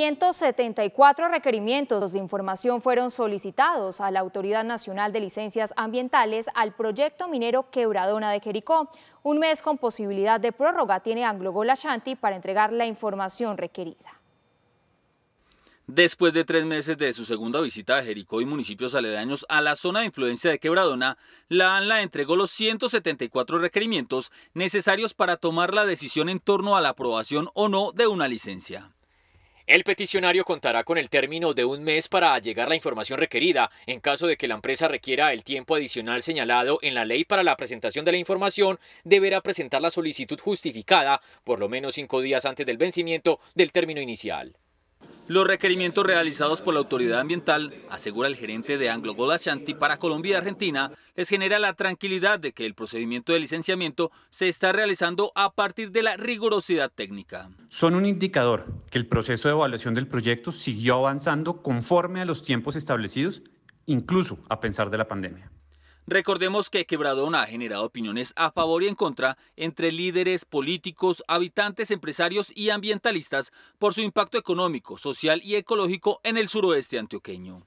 174 requerimientos de información fueron solicitados a la Autoridad Nacional de Licencias Ambientales al proyecto minero Quebradona de Jericó. Un mes con posibilidad de prórroga tiene Anglogola Golachanti para entregar la información requerida. Después de tres meses de su segunda visita a Jericó y municipios aledaños a la zona de influencia de Quebradona, la ANLA entregó los 174 requerimientos necesarios para tomar la decisión en torno a la aprobación o no de una licencia. El peticionario contará con el término de un mes para llegar la información requerida en caso de que la empresa requiera el tiempo adicional señalado en la ley para la presentación de la información, deberá presentar la solicitud justificada por lo menos cinco días antes del vencimiento del término inicial. Los requerimientos realizados por la autoridad ambiental, asegura el gerente de Anglo Gold Ashanti para Colombia y Argentina, les genera la tranquilidad de que el procedimiento de licenciamiento se está realizando a partir de la rigurosidad técnica. Son un indicador que el proceso de evaluación del proyecto siguió avanzando conforme a los tiempos establecidos, incluso a pensar de la pandemia. Recordemos que Quebradón ha generado opiniones a favor y en contra entre líderes políticos, habitantes, empresarios y ambientalistas por su impacto económico, social y ecológico en el suroeste antioqueño.